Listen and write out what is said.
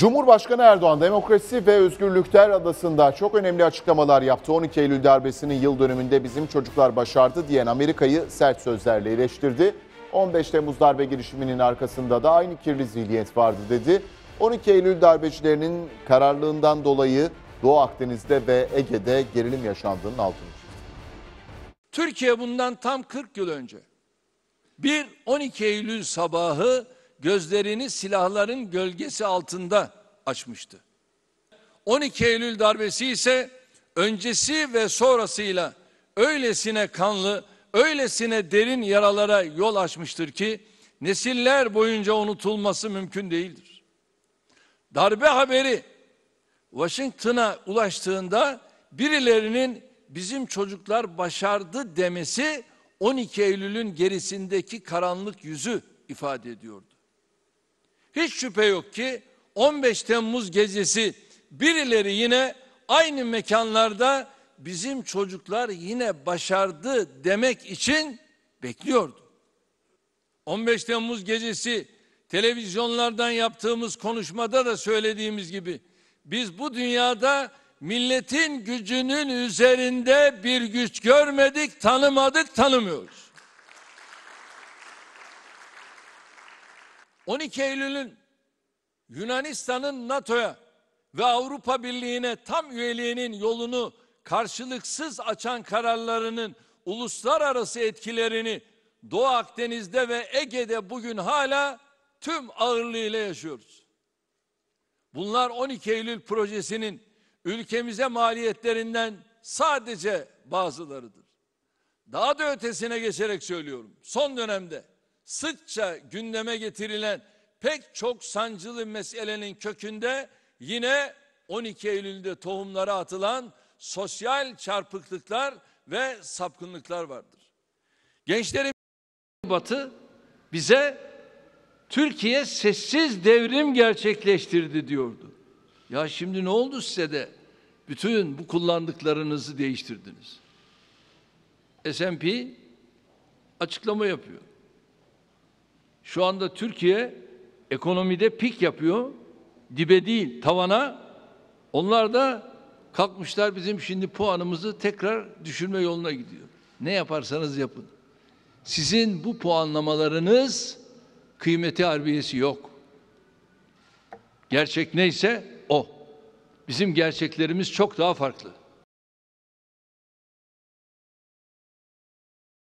Cumhurbaşkanı Erdoğan demokrasi ve özgürlükler adasında çok önemli açıklamalar yaptı. 12 Eylül darbesinin yıl dönümünde bizim çocuklar başardı diyen Amerika'yı sert sözlerle eleştirdi. 15 Temmuz darbe girişiminin arkasında da aynı kirli zihniyet vardı dedi. 12 Eylül darbecilerinin kararlılığından dolayı Doğu Akdeniz'de ve Ege'de gerilim yaşandığının altını çizdi. Türkiye bundan tam 40 yıl önce bir 12 Eylül sabahı gözlerini silahların gölgesi altında açmıştı. 12 Eylül darbesi ise öncesi ve sonrasıyla öylesine kanlı, öylesine derin yaralara yol açmıştır ki nesiller boyunca unutulması mümkün değildir. Darbe haberi Washington'a ulaştığında birilerinin bizim çocuklar başardı demesi 12 Eylül'ün gerisindeki karanlık yüzü ifade ediyordu. Hiç şüphe yok ki 15 Temmuz gecesi birileri yine aynı mekanlarda bizim çocuklar yine başardı demek için bekliyordu. 15 Temmuz gecesi televizyonlardan yaptığımız konuşmada da söylediğimiz gibi biz bu dünyada milletin gücünün üzerinde bir güç görmedik, tanımadık, tanımıyoruz. 12 Eylül'ün Yunanistan'ın NATO'ya ve Avrupa Birliği'ne tam üyeliğinin yolunu karşılıksız açan kararlarının uluslararası etkilerini Doğu Akdeniz'de ve Ege'de bugün hala tüm ağırlığıyla yaşıyoruz. Bunlar 12 Eylül projesinin ülkemize maliyetlerinden sadece bazılarıdır. Daha da ötesine geçerek söylüyorum. Son dönemde sıkça gündeme getirilen pek çok sancılı meselenin kökünde yine 12 Eylül'de tohumlara atılan sosyal çarpıklıklar ve sapkınlıklar vardır. Gençlerin batı bize Türkiye sessiz devrim gerçekleştirdi diyordu. Ya şimdi ne oldu size de bütün bu kullandıklarınızı değiştirdiniz? S&P açıklama yapıyor. Şu anda Türkiye ekonomide pik yapıyor. Dibe değil, tavana. Onlar da kalkmışlar bizim şimdi puanımızı tekrar düşürme yoluna gidiyor. Ne yaparsanız yapın. Sizin bu puanlamalarınız kıymeti harbiyesi yok. Gerçek neyse o. Bizim gerçeklerimiz çok daha farklı.